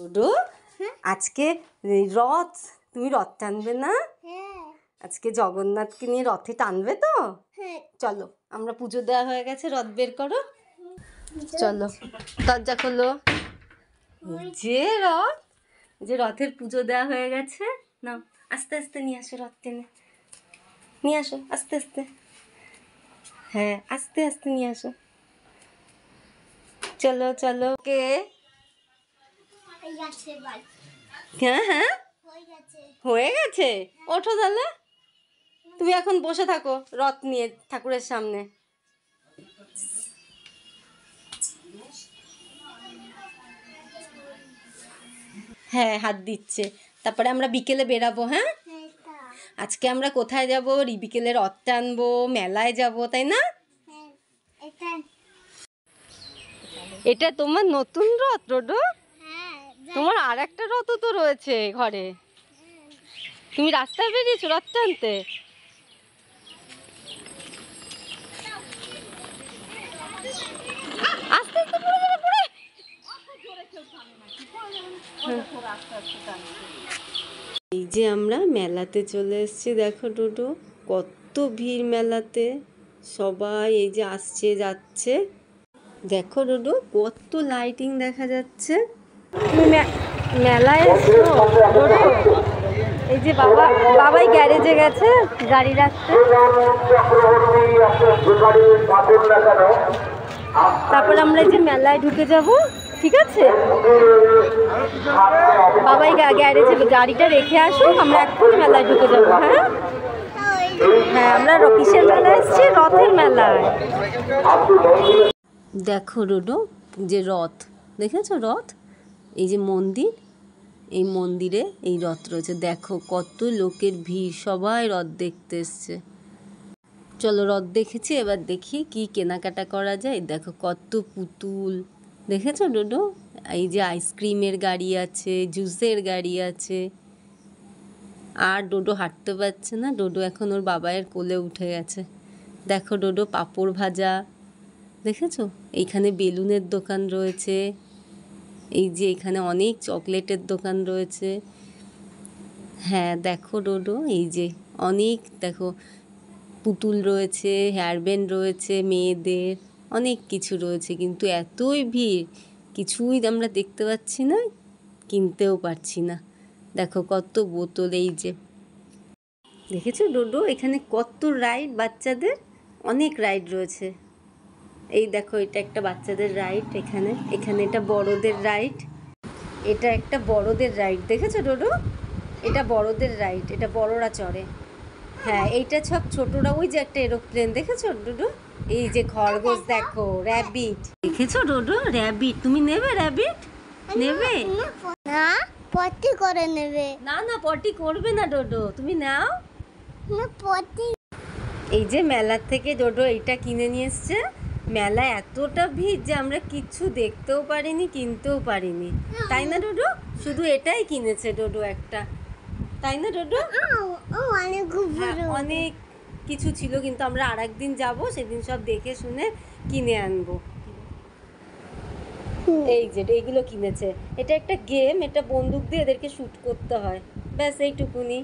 ডুডু আজকে রথ তুমি রথ টানবে না হ্যাঁ। আজকে জগন্নাথকে নিয়ে রথে টানবে তো হ্যাঁ। চলো আমরা পুজো দেওয়া হয়ে গেছে রথ বের করো চলো দরজা খোলো যে রথ যে রথের পুজো দেওয়া হয়ে গেছে না আস্তে আস্তে নিয়ে আসো রথ টেনে নিয়ে আসো আস্তে আস্তে হ্যাঁ আস্তে আস্তে নিয়ে আসো চলো চলো কে হ্যাঁ হ্যাঁ হয়ে গেছে ওঠো তাহলে তুমি এখন বসে থাকো রথ নিয়ে ঠাকুরের সামনে হ্যাঁ হাত দিচ্ছে তারপরে আমরা বিকেলে বেরাবো হ্যাঁ, হ্যাঁ আজকে আমরা কোথায় যাব বিকেলে রথ টানবো মেলায় যাবো তাই না হ্যাঁ, এটা তোমার নতুন রথ রোডো তোমার আর একটা রত তো রয়েছে ঘরে তুমি রাস্তায় বেরিয়েছো রথ টানতে এই যে আমরা মেলাতে চলে এসেছি দেখো টুটু কত ভিড় মেলাতে সবাই এই যে আসছে যাচ্ছে দেখো টুটু কত লাইটিং দেখা যাচ্ছে তুমি মেলায় এই যে বাবা বাবাই গ্যারেজে গেছে গাড়ি রাখতে তারপর আমরা যে মেলায় ঢুকে যাব ঠিক আছে বাবাই গ্যারেজে গাড়িটা রেখে আসুক আমরা এক্ষুনি মেলায় ঢুকে যাবো হ্যাঁ হ্যাঁ আমরা রথের মেলায় দেখো রোডো যে রথ দেখেছো রথ এই যে মন্দির এই মন্দিরে এই রথ রয়েছে দেখো কত লোকের ভিড় সবাই রথ দেখতে এসছে চলো রথ দেখেছি এবার দেখি কি কেনাকাটা করা যায় দেখো কত পুতুল দেখেছো ডোডো এই যে আইসক্রিমের গাড়ি আছে জুসের গাড়ি আছে আর ডোডো হাঁটতে পারছে না ডোডো এখন ওর বাবায়ের কোলে উঠে গেছে দেখো ডোডো পাঁপড় ভাজা দেখেছো এইখানে বেলুনের দোকান রয়েছে এই যে এখানে অনেক চকলেটের দোকান রয়েছে হ্যাঁ দেখো ডোডো এই যে অনেক দেখো পুতুল রয়েছে হেয়ারব্যান্ড রয়েছে মেয়েদের অনেক কিছু রয়েছে কিন্তু এতই ভিড় কিছুই আমরা দেখতে পাচ্ছি না কিনতেও পারছি না দেখো কত বোতল এই যে দেখেছো ডোডো এখানে কত রাইড বাচ্চাদের অনেক রাইড রয়েছে এই দেখো এটা একটা বাচ্চাদের রাইড এখানে এখানে এটা বড়দের রাইড এটা একটা বড়দের রাইড দেখেছো ডোডো এটা বড়দের রাইড এটা বড়রা চড়ে হ্যাঁ এইটা সব ছোটরা ওই যে একটা এরোপ্লেন দেখেছো ডোডো এই যে খরগোশ দেখো র্যাবিট দেখেছো ডোডো র্যাবিট তুমি নেবে র্যাবিট নেবে না পটি করে নেবে না না পটি করবে না ডোডো তুমি নাও না পটি এই যে মেলার থেকে ডোডো এইটা কিনে নিয়ে এসেছে মেলা এতটা ভিড় যে আমরা কিচ্ছু দেখতেও পারিনি কিনতেও পারিনি তাই না ডোডো শুধু এটাই কিনেছে ডোডো একটা তাই না ডোডো হ্যাঁ, অনেক কিছু ছিল কিন্তু আমরা আর একদিন যাবো সেদিন সব দেখে শুনে কিনে আনবো এই যে এইগুলো কিনেছে এটা একটা গেম এটা বন্দুক দিয়ে এদেরকে শ্যুট করতে হয় ব্যাস এইটুকুনি